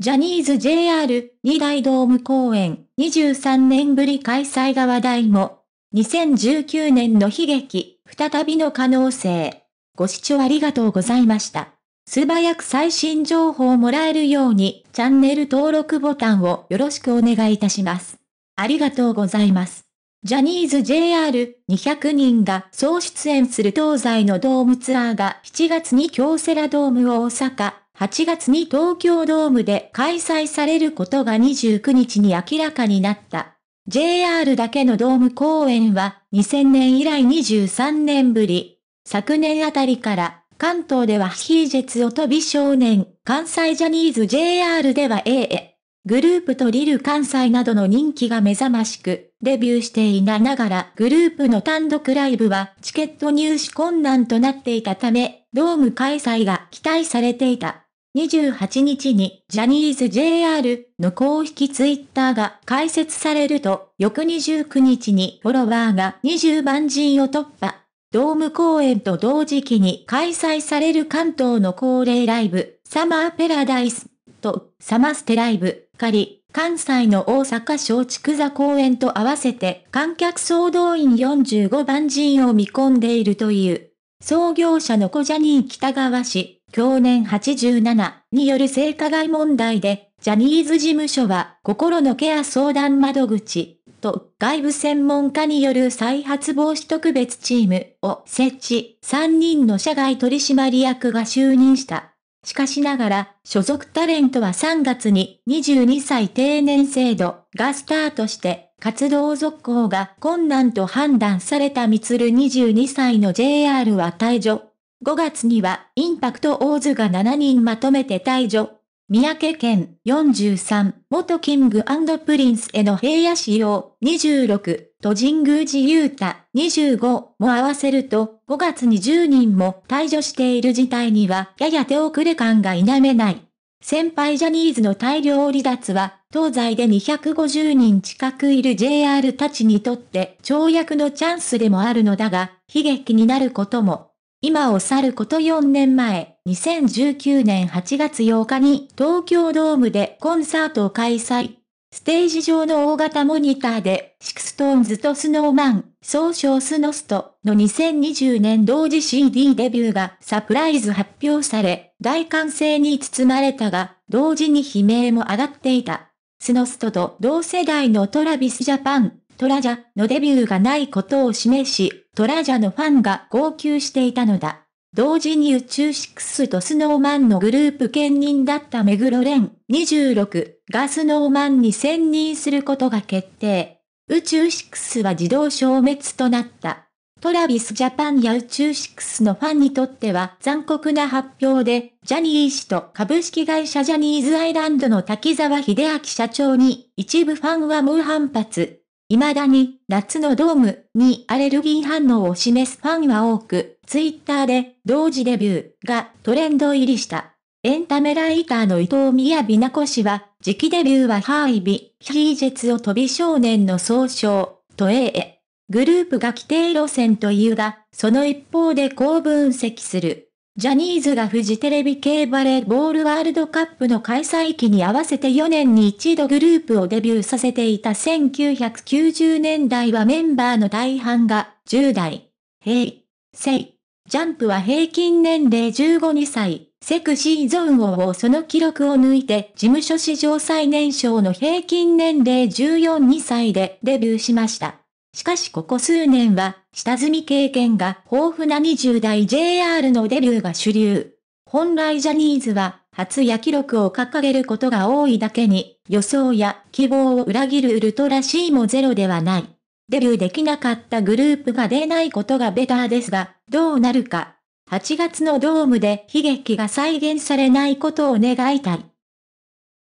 ジャニーズ JR 二大ドーム公演23年ぶり開催が話題も、2019年の悲劇、再びの可能性。ご視聴ありがとうございました。素早く最新情報をもらえるように、チャンネル登録ボタンをよろしくお願いいたします。ありがとうございます。ジャニーズ JR200 人が総出演する東西のドームツアーが7月に京セラドーム大阪、8月に東京ドームで開催されることが29日に明らかになった。JR だけのドーム公演は2000年以来23年ぶり。昨年あたりから関東ではヒージェツを飛び少年、関西ジャニーズ JR では AA。グループとリル関西などの人気が目覚ましく、デビューしていながらグループの単独ライブはチケット入手困難となっていたため、ドーム開催が期待されていた。28日にジャニーズ JR の公式ツイッターが開設されると、翌29日にフォロワーが20万人を突破。ドーム公演と同時期に開催される関東の恒例ライブ、サマーペラダイスとサマステライブ、仮、関西の大阪小畜座公演と合わせて観客総動員45万人を見込んでいるという。創業者の小ジャニー北川氏、去年87による性加害問題で、ジャニーズ事務所は心のケア相談窓口と外部専門家による再発防止特別チームを設置、3人の社外取締役が就任した。しかしながら、所属タレントは3月に22歳定年制度がスタートして、活動続行が困難と判断されたミツル22歳の JR は退場。5月にはインパクト大津が7人まとめて退場。三宅県43元キングプリンスへの平野仕様26と神宮寺雄太25も合わせると5月に10人も退場している事態にはやや手遅れ感が否めない。先輩ジャニーズの大量離脱は東西で250人近くいる JR たちにとって跳躍のチャンスでもあるのだが悲劇になることも。今を去ること4年前、2019年8月8日に東京ドームでコンサートを開催。ステージ上の大型モニターで、シクストーンズとスノーマン、総称スノストの2020年同時 CD デビューがサプライズ発表され、大歓声に包まれたが、同時に悲鳴も上がっていた。スノストと同世代のトラビスジャパン、トラジャのデビューがないことを示し、トラジャのファンが号泣していたのだ。同時に宇宙シックスとスノーマンのグループ兼任だった目黒ン26がスノーマンに専任することが決定。宇宙シックスは自動消滅となった。トラビスジャパンや宇宙シックスのファンにとっては残酷な発表で、ジャニー氏と株式会社ジャニーズアイランドの滝沢秀明社長に一部ファンは猛反発。未だに夏のドームにアレルギー反応を示すファンは多く、ツイッターで同時デビューがトレンド入りした。エンタメライターの伊藤宮美奈子氏は、時期デビューはハーイビ、ヒージェツを飛び少年の総称、とええ。グループが規定路線というが、その一方でこう分析する。ジャニーズがフジテレビ系バレーボールワールドカップの開催期に合わせて4年に一度グループをデビューさせていた1990年代はメンバーの大半が10代、セイ、ジャンプは平均年齢15歳、セクシーゾーンをその記録を抜いて事務所史上最年少の平均年齢14歳でデビューしました。しかしここ数年は、下積み経験が豊富な20代 JR のデビューが主流。本来ジャニーズは、初や記録を掲げることが多いだけに、予想や希望を裏切るウルトラ C もゼロではない。デビューできなかったグループが出ないことがベターですが、どうなるか。8月のドームで悲劇が再現されないことを願いたい。